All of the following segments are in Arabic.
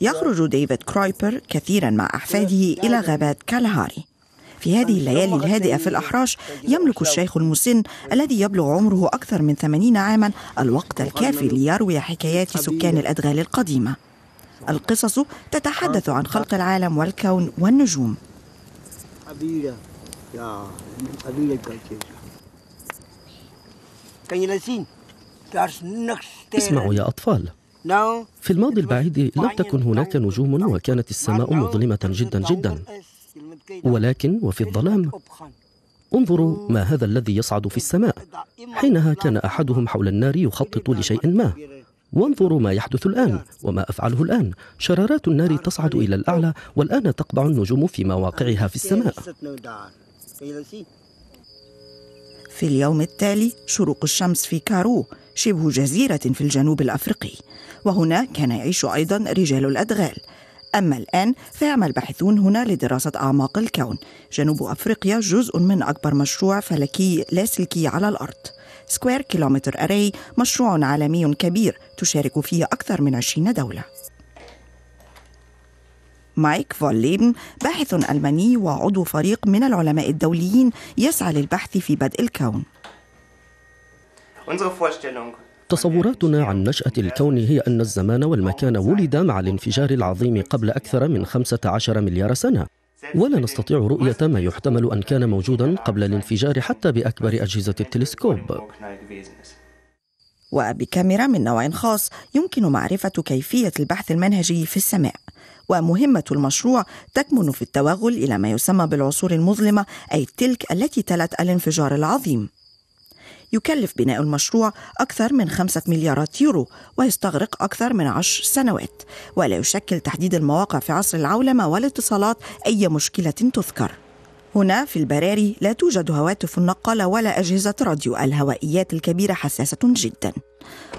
يخرج ديفيد كرويبر كثيرا مع أحفاده إلى غابات كالهاري في هذه الليالي الهادئة في الأحراش يملك الشيخ المسن الذي يبلغ عمره أكثر من 80 عاما الوقت الكافي ليروي حكايات سكان الأدغال القديمة القصص تتحدث عن خلق العالم والكون والنجوم اسمعوا يا أطفال في الماضي البعيد لم تكن هناك نجوم وكانت السماء مظلمة جدا جدا ولكن وفي الظلام انظروا ما هذا الذي يصعد في السماء حينها كان أحدهم حول النار يخطط لشيء ما وانظروا ما يحدث الآن وما أفعله الآن شرارات النار تصعد إلى الأعلى والآن تقبع النجوم في مواقعها في السماء في اليوم التالي شروق الشمس في كارو شبه جزيرة في الجنوب الأفريقي وهنا كان يعيش أيضا رجال الأدغال أما الآن فيعمل باحثون هنا لدراسة أعماق الكون جنوب أفريقيا جزء من أكبر مشروع فلكي لاسلكي على الأرض سكوير كيلومتر أري مشروع عالمي كبير تشارك فيه أكثر من 20 دولة مايك فوليبن باحث ألماني وعضو فريق من العلماء الدوليين يسعى للبحث في بدء الكون تصوراتنا عن نشأة الكون هي أن الزمان والمكان ولد مع الانفجار العظيم قبل أكثر من 15 مليار سنة ولا نستطيع رؤية ما يحتمل أن كان موجودا قبل الانفجار حتى بأكبر أجهزة التلسكوب وبكاميرا من نوع خاص يمكن معرفة كيفية البحث المنهجي في السماء ومهمة المشروع تكمن في التوغل إلى ما يسمى بالعصور المظلمة أي تلك التي تلت الانفجار العظيم يكلف بناء المشروع أكثر من خمسة مليارات يورو ويستغرق أكثر من عشر سنوات ولا يشكل تحديد المواقع في عصر العولمة والاتصالات أي مشكلة تذكر هنا في البراري لا توجد هواتف نقالة ولا أجهزة راديو الهوائيات الكبيرة حساسة جداً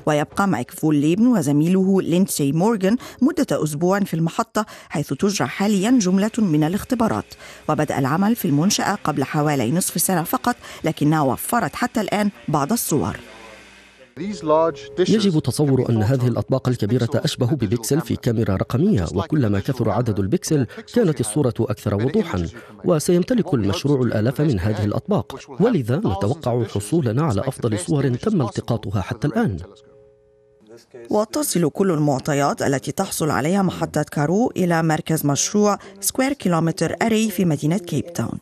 ويبقى مايك فول ليبن وزميله لينسي مورغان مدة أسبوع في المحطة حيث تجرى حاليا جملة من الاختبارات وبدأ العمل في المنشأة قبل حوالي نصف سنة فقط لكنها وفرت حتى الآن بعض الصور يجب تصور أن هذه الأطباق الكبيرة أشبه ببكسل في كاميرا رقمية وكلما كثر عدد البكسل كانت الصورة أكثر وضوحا وسيمتلك المشروع الآلاف من هذه الأطباق ولذا نتوقع حصولنا على أفضل صور تم التقاطها حتى الآن وتصل كل المعطيات التي تحصل عليها محطة كارو إلى مركز مشروع سكوير كيلومتر أري في مدينة كيب تاون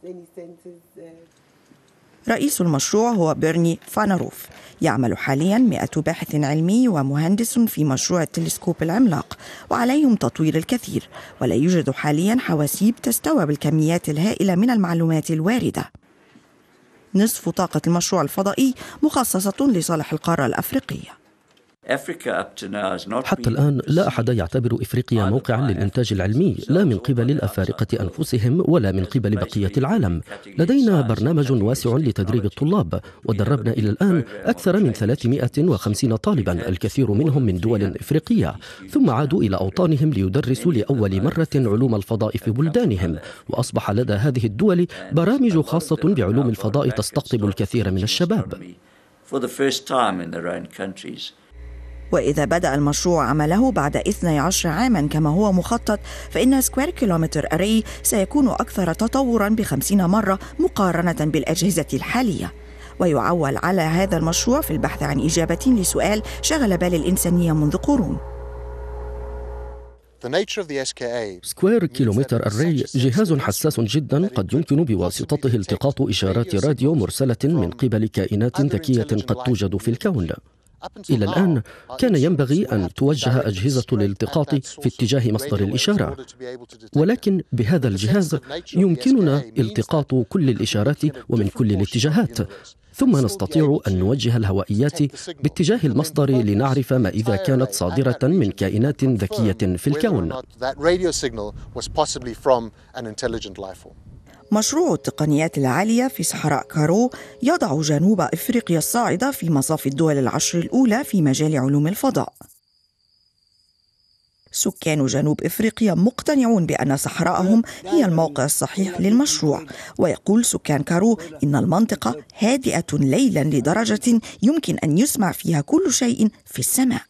رئيس المشروع هو بيرني فاناروف يعمل حاليا 100 باحث علمي ومهندس في مشروع التلسكوب العملاق وعليهم تطوير الكثير ولا يوجد حاليا حواسيب تستوعب الكميات الهائله من المعلومات الوارده نصف طاقة المشروع الفضائي مخصصة لصالح القارة الأفريقية حتى الآن لا أحد يعتبر إفريقيا موقعا للإنتاج العلمي لا من قبل الأفارقة أنفسهم ولا من قبل بقية العالم لدينا برنامج واسع لتدريب الطلاب ودربنا إلى الآن أكثر من 350 طالبا الكثير منهم من دول إفريقية ثم عادوا إلى أوطانهم ليدرسوا لأول مرة علوم الفضاء في بلدانهم وأصبح لدى هذه الدول برامج خاصة بعلوم الفضاء تستقطب الكثير من الشباب. For the first time in their own countries. وإذا بدأ المشروع عمله بعد 12 عاما كما هو مخطط فإن سكوير كيلومتر أري سيكون أكثر تطورا بخمسين مرة مقارنة بالأجهزة الحالية ويعول على هذا المشروع في البحث عن إجابة لسؤال شغل بال الإنسانية منذ قرون سكوير كيلومتر الري جهاز حساس جدا قد يمكن بواسطته التقاط إشارات راديو مرسلة من قبل كائنات ذكية قد توجد في الكون إلى الآن uh, كان ينبغي أن توجه أجهزة الالتقاط في اتجاه مصدر الإشارة ولكن بهذا الجهاز يمكننا التقاط كل الإشارات ومن كل الاتجاهات ثم نستطيع أن نوجه الهوائيات باتجاه المصدر لنعرف ما إذا كانت صادرة من كائنات ذكية في الكون مشروع التقنيات العالية في صحراء كارو يضع جنوب إفريقيا الصاعدة في مصاف الدول العشر الأولى في مجال علوم الفضاء سكان جنوب افريقيا مقتنعون بان صحراءهم هي الموقع الصحيح للمشروع ويقول سكان كارو ان المنطقه هادئه ليلا لدرجه يمكن ان يسمع فيها كل شيء في السماء